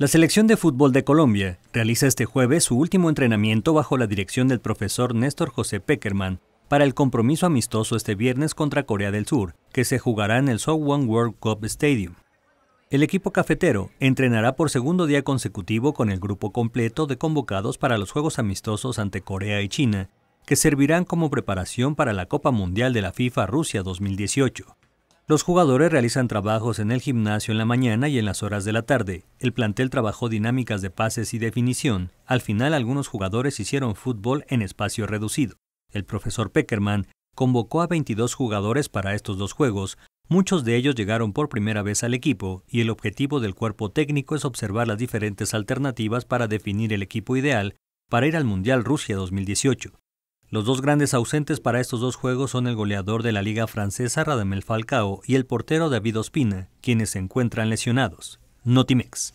La selección de fútbol de Colombia realiza este jueves su último entrenamiento bajo la dirección del profesor Néstor José Peckerman para el compromiso amistoso este viernes contra Corea del Sur, que se jugará en el One World Cup Stadium. El equipo cafetero entrenará por segundo día consecutivo con el grupo completo de convocados para los juegos amistosos ante Corea y China, que servirán como preparación para la Copa Mundial de la FIFA Rusia 2018. Los jugadores realizan trabajos en el gimnasio en la mañana y en las horas de la tarde. El plantel trabajó dinámicas de pases y definición. Al final algunos jugadores hicieron fútbol en espacio reducido. El profesor Peckerman convocó a 22 jugadores para estos dos juegos. Muchos de ellos llegaron por primera vez al equipo y el objetivo del cuerpo técnico es observar las diferentes alternativas para definir el equipo ideal para ir al Mundial Rusia 2018. Los dos grandes ausentes para estos dos juegos son el goleador de la liga francesa Radamel Falcao y el portero David Ospina, quienes se encuentran lesionados. Notimex.